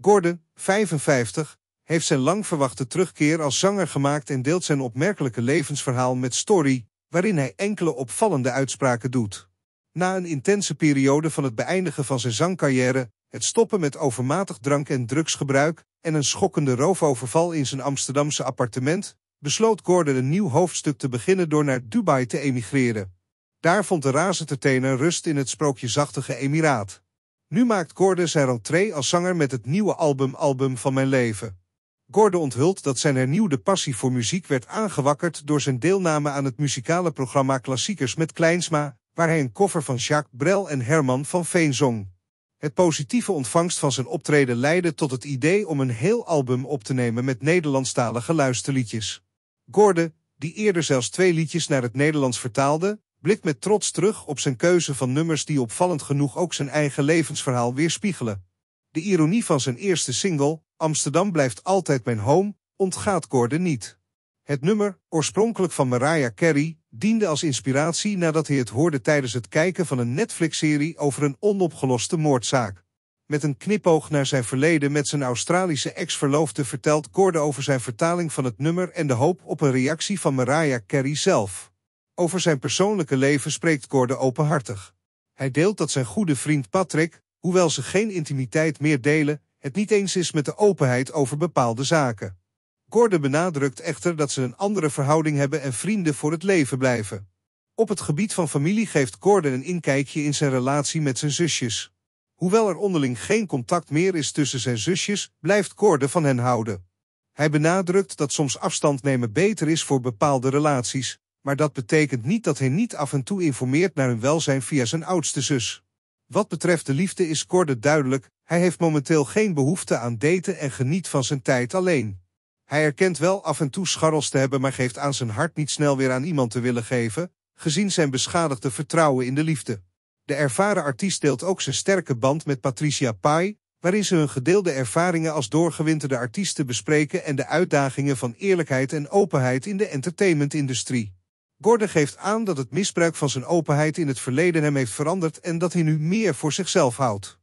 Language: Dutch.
Gordon, 55, heeft zijn lang verwachte terugkeer als zanger gemaakt en deelt zijn opmerkelijke levensverhaal met Story, waarin hij enkele opvallende uitspraken doet. Na een intense periode van het beëindigen van zijn zangcarrière, het stoppen met overmatig drank- en drugsgebruik en een schokkende roofoverval in zijn Amsterdamse appartement, besloot Gordon een nieuw hoofdstuk te beginnen door naar Dubai te emigreren. Daar vond de tenen rust in het sprookjesachtige emiraat. Nu maakt Gordon zijn rentree als zanger met het nieuwe album Album van Mijn Leven. Gordon onthult dat zijn hernieuwde passie voor muziek werd aangewakkerd door zijn deelname aan het muzikale programma Klassiekers met Kleinsma, waar hij een koffer van Jacques Brel en Herman van Veen zong. Het positieve ontvangst van zijn optreden leidde tot het idee om een heel album op te nemen met Nederlandstalige luisterliedjes. Gordon, die eerder zelfs twee liedjes naar het Nederlands vertaalde, blikt met trots terug op zijn keuze van nummers die opvallend genoeg ook zijn eigen levensverhaal weerspiegelen. De ironie van zijn eerste single, Amsterdam blijft altijd mijn home, ontgaat Gordon niet. Het nummer, oorspronkelijk van Mariah Carey, diende als inspiratie nadat hij het hoorde tijdens het kijken van een Netflix-serie over een onopgeloste moordzaak. Met een knipoog naar zijn verleden met zijn Australische ex-verloofde vertelt Gordon over zijn vertaling van het nummer en de hoop op een reactie van Mariah Carey zelf. Over zijn persoonlijke leven spreekt Gordon openhartig. Hij deelt dat zijn goede vriend Patrick, hoewel ze geen intimiteit meer delen, het niet eens is met de openheid over bepaalde zaken. Gordon benadrukt echter dat ze een andere verhouding hebben en vrienden voor het leven blijven. Op het gebied van familie geeft Gordon een inkijkje in zijn relatie met zijn zusjes. Hoewel er onderling geen contact meer is tussen zijn zusjes, blijft Gordon van hen houden. Hij benadrukt dat soms afstand nemen beter is voor bepaalde relaties, maar dat betekent niet dat hij niet af en toe informeert naar hun welzijn via zijn oudste zus. Wat betreft de liefde is Korde duidelijk, hij heeft momenteel geen behoefte aan daten en geniet van zijn tijd alleen. Hij erkent wel af en toe scharrels te hebben maar geeft aan zijn hart niet snel weer aan iemand te willen geven, gezien zijn beschadigde vertrouwen in de liefde. De ervaren artiest deelt ook zijn sterke band met Patricia Pai, waarin ze hun gedeelde ervaringen als doorgewinterde artiesten bespreken en de uitdagingen van eerlijkheid en openheid in de entertainmentindustrie. Gordon geeft aan dat het misbruik van zijn openheid in het verleden hem heeft veranderd en dat hij nu meer voor zichzelf houdt.